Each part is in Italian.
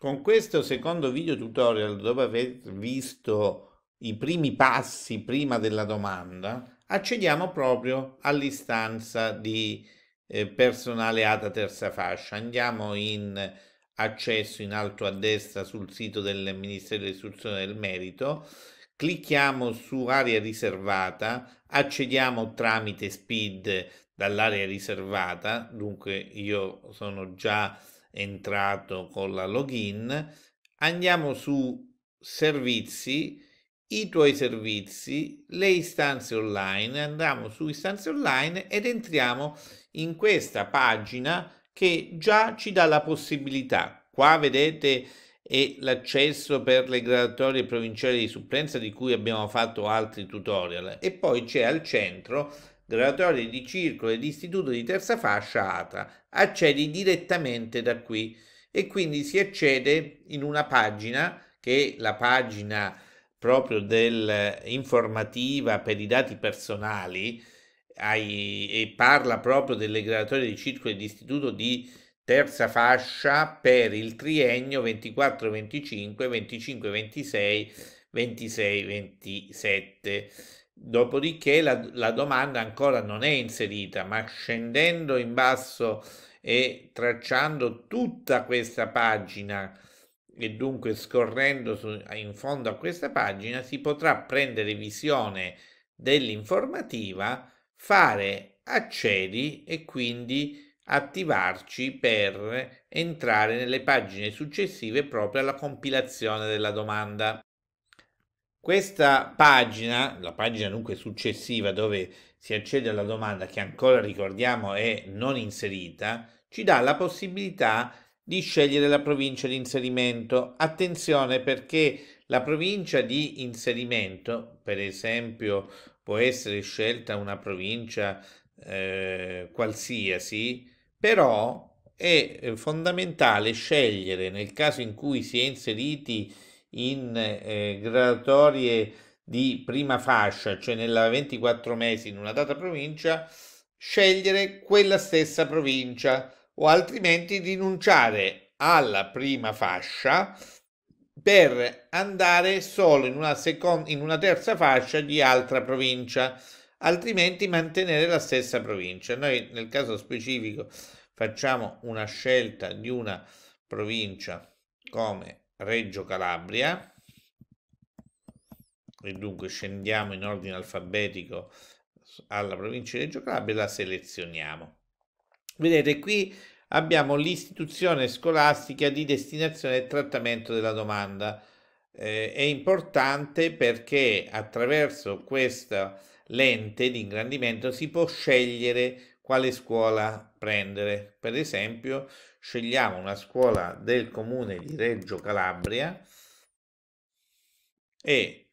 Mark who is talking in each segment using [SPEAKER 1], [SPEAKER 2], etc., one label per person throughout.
[SPEAKER 1] Con questo secondo video tutorial, dopo aver visto i primi passi prima della domanda, accediamo proprio all'istanza di eh, personale ATA terza fascia. Andiamo in accesso in alto a destra sul sito del Ministero dell'Istruzione del Merito, clicchiamo su area riservata, accediamo tramite SPID dall'area riservata, dunque io sono già entrato con la login, andiamo su servizi, i tuoi servizi, le istanze online, andiamo su istanze online ed entriamo in questa pagina che già ci dà la possibilità. Qua vedete è l'accesso per le graduatorie provinciali di supplenza di cui abbiamo fatto altri tutorial e poi c'è al centro graduatorie di circolo e di istituto di terza fascia ATA, accedi direttamente da qui e quindi si accede in una pagina che è la pagina proprio dell'informativa per i dati personali ai, e parla proprio delle graduatorie di circolo e di istituto di terza fascia per il triennio 24-25, 25-26, 26-27 Dopodiché la, la, domanda ancora non è inserita, ma scendendo in basso e tracciando tutta questa pagina e dunque scorrendo su, in fondo a questa pagina si potrà prendere visione dell'informativa, fare accedi e quindi attivarci per entrare nelle pagine successive proprio alla compilazione della domanda. Questa pagina, la pagina dunque successiva dove si accede alla domanda che ancora ricordiamo è non inserita, ci dà la possibilità di scegliere la provincia di inserimento. Attenzione perché la provincia di inserimento, per esempio, può essere scelta una provincia eh, qualsiasi, però è eh, fondamentale scegliere nel caso in cui si è inseriti in eh, graduatorie di prima fascia, cioè nella 24 mesi in una data provincia, scegliere quella stessa provincia o altrimenti rinunciare alla prima fascia per andare solo in una, seconda, in una terza fascia di altra provincia, altrimenti mantenere la stessa provincia. Noi nel caso specifico facciamo una scelta di una provincia come Reggio Calabria e dunque scendiamo in ordine alfabetico alla provincia di Reggio Calabria e la selezioniamo. Vedete qui abbiamo l'istituzione scolastica di destinazione e trattamento della domanda. Eh, è importante perché attraverso questa lente di ingrandimento si può scegliere quale scuola prendere. Per esempio, scegliamo una scuola del comune di Reggio Calabria e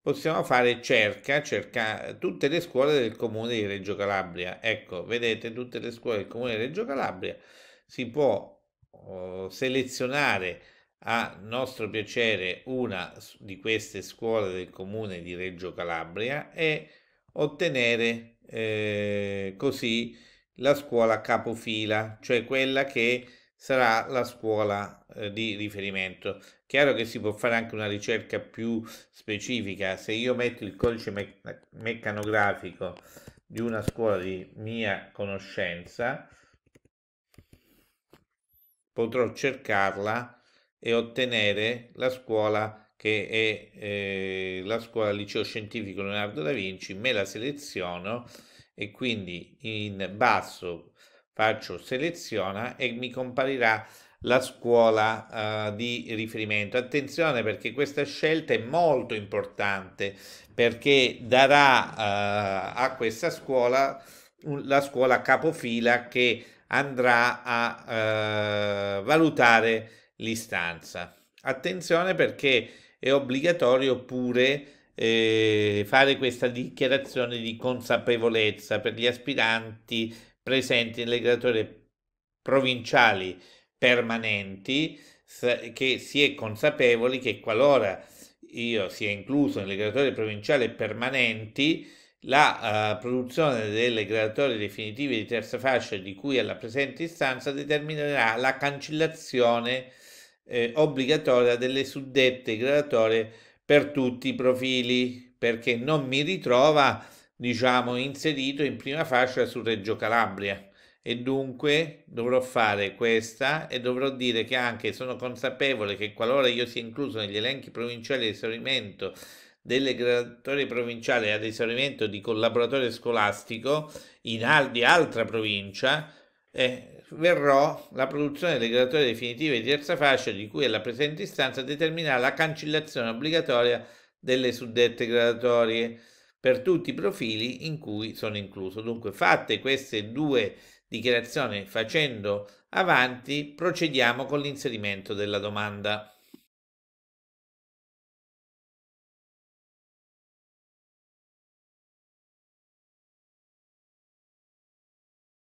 [SPEAKER 1] possiamo fare cerca, cerca tutte le scuole del comune di Reggio Calabria. Ecco, vedete tutte le scuole del comune di Reggio Calabria. Si può oh, selezionare a nostro piacere una di queste scuole del comune di Reggio Calabria e ottenere eh, così la scuola capofila, cioè quella che sarà la scuola eh, di riferimento. Chiaro che si può fare anche una ricerca più specifica, se io metto il codice me- meccanografico di una scuola di mia conoscenza, potrò cercarla e ottenere la scuola capofila che è eh, la scuola liceo scientifico Leonardo da Vinci, me la seleziono e quindi in basso faccio seleziona e mi comparirà la scuola uh, di riferimento. Attenzione perché questa scelta è molto importante perché darà uh, a questa scuola la scuola capofila che andrà a uh, valutare l'istanza. Attenzione perché è obbligatorio pure eh, fare questa dichiarazione di consapevolezza per gli aspiranti presenti nelle graduatorie provinciali permanenti che si è consapevoli che qualora io sia incluso nelle graduatorie provinciali permanenti la uh, produzione delle graduatorie definitive di terza fascia di cui alla presente istanza determinerà la cancellazione eh, obbligatoria delle suddette gradatorie per tutti i profili, perché non mi ritrova, diciamo, inserito in prima fascia su Reggio Calabria e dunque dovrò fare questa e dovrò dire che anche sono consapevole che qualora io sia incluso negli elenchi provinciali di esaurimento delle gradatorie provinciali ad esaurimento di collaboratore scolastico in al- di altra provincia, eh, verrò la produzione delle graduatorie definitive di terza fascia di cui è la presente istanza determinerà la cancellazione obbligatoria delle suddette graduatorie per tutti i profili in cui sono incluso. Dunque, fatte queste due dichiarazioni facendo avanti, procediamo con l'inserimento della domanda.